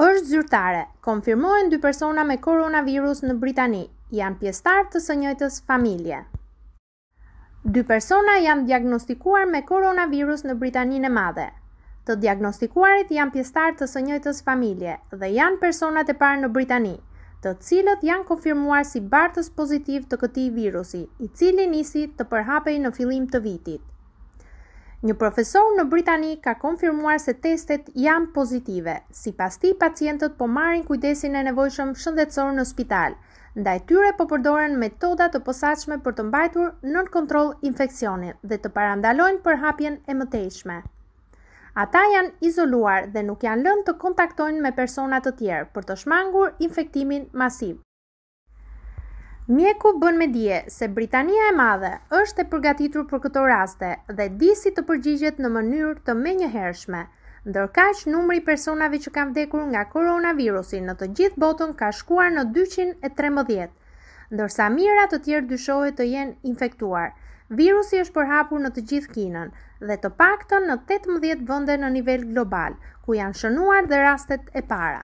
është zyrtare. Konfirmohen dy persona me koronavirus në Britani. Janë pjestar të së njëjtës familje. Dy persona janë diagnostikuar me koronavirus në Britaninë e Madhe. Të diagnostikuarit janë pjestar të së njëjtës familje dhe janë personat e parë në Britani, të cilët janë konfirmuar si bartës pozitiv të këtij virusi, i cili nisi të përhapej në fillim të vitit. Një profesor në Britani ka konfirmuar se testet janë pozitive, si pas ti pacientët po marin kujdesin e nevojshëm shëndetsor në spital, nda e tyre po përdoren metoda të posaqme për të mbajtur nën kontrol infekcioni dhe të parandalojnë për hapjen e mëtejshme. Ata janë izoluar dhe nuk janë lënë të kontaktojnë me personat të tjerë për të shmangur infektimin masiv. Mjeku bën me dje se Britania e madhe është e përgatitur për këto raste dhe di si të përgjigjet në mënyrë të menjëhershme. Ndërkaq numri i personave që kanë vdekur nga koronavirusi në të gjithë botën ka shkuar në 213, ndërsa mijëra të tjerë dyshohet të jenë infektuar. Virusi është përhapur në të gjithë Kinën dhe të paktën në 18 vende në nivel global, ku janë shënuar dhe rastet e para.